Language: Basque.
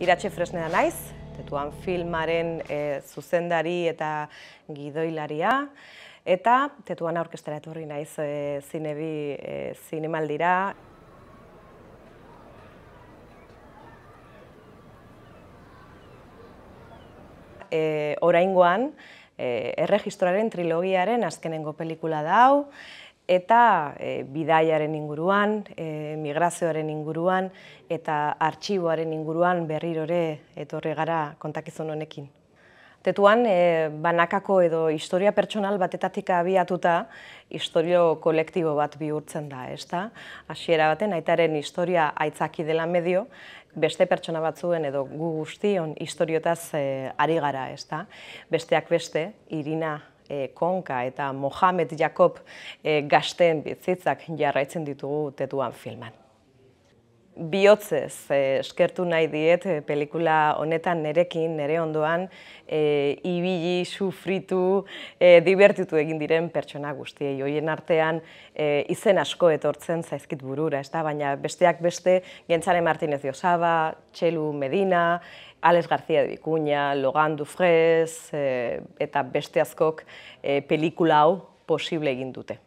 Iratxe Fresneda naiz, tetuan filmaren e, zuzendari eta gidoilaria, eta tetuan aurkestera etorri naiz e, zinebi e, zinemaldira. E, oraingoan, e, erregistroaren trilogiaren azkenengo pelikula da hau, eta e, bidaiaren inguruan, e, migrazioaren inguruan eta artxiboaren inguruan berrirore etorri gara kontakizun honekin. Tetuan, e, banakako edo historia pertsonal batetatik abiatuta, historio kolektibo bat bihurtzen da, ez da? Asiera baten, aitaren historia aitzaki dela medio, beste pertsona batzuen edo gu guztion historiotaz e, ari gara, ez da? Besteak beste, Irina e, Konka eta Mohamed Jakob e, gazten bitzitzak jarraitzen ditugu tetuan filman bihotzez eskertu nahi diet eh, pelikula honetan nerekin, nere ondoan, eh, ibili, sufritu, e, eh, divertitu egin diren pertsona guztiei. Hoien artean izen asko etortzen zaizkit burura, ez da? baina besteak beste gentzaren Martinez Josaba, Txelu Medina, Alex García de Vicuña, Logan Dufres eta beste askok pelikula hau posible egin dute.